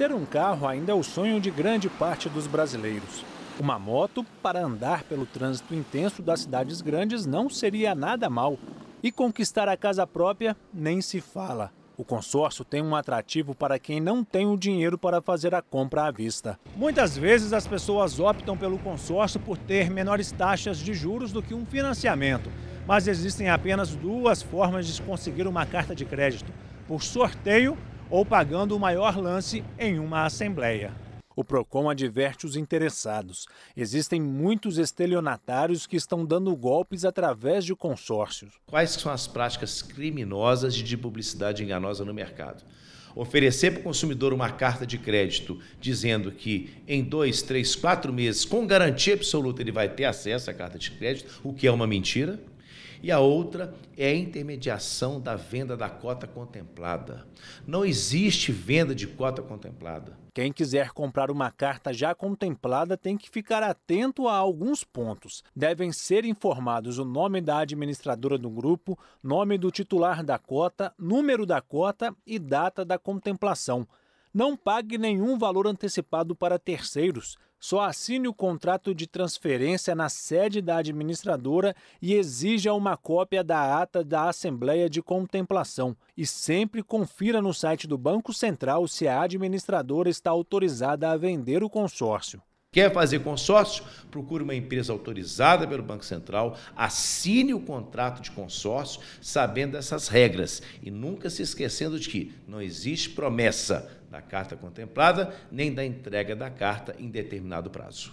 Ter um carro ainda é o sonho de grande parte dos brasileiros. Uma moto para andar pelo trânsito intenso das cidades grandes não seria nada mal. E conquistar a casa própria nem se fala. O consórcio tem um atrativo para quem não tem o dinheiro para fazer a compra à vista. Muitas vezes as pessoas optam pelo consórcio por ter menores taxas de juros do que um financiamento. Mas existem apenas duas formas de conseguir uma carta de crédito: por sorteio ou pagando o maior lance em uma assembleia. O PROCON adverte os interessados. Existem muitos estelionatários que estão dando golpes através de consórcios. Quais são as práticas criminosas de publicidade enganosa no mercado? Oferecer para o consumidor uma carta de crédito dizendo que em dois, três, quatro meses, com garantia absoluta, ele vai ter acesso à carta de crédito, o que é uma mentira. E a outra é a intermediação da venda da cota contemplada. Não existe venda de cota contemplada. Quem quiser comprar uma carta já contemplada tem que ficar atento a alguns pontos. Devem ser informados o nome da administradora do grupo, nome do titular da cota, número da cota e data da contemplação. Não pague nenhum valor antecipado para terceiros. Só assine o contrato de transferência na sede da administradora e exija uma cópia da ata da Assembleia de Contemplação. E sempre confira no site do Banco Central se a administradora está autorizada a vender o consórcio. Quer fazer consórcio? Procure uma empresa autorizada pelo Banco Central, assine o contrato de consórcio sabendo essas regras e nunca se esquecendo de que não existe promessa, da carta contemplada, nem da entrega da carta em determinado prazo.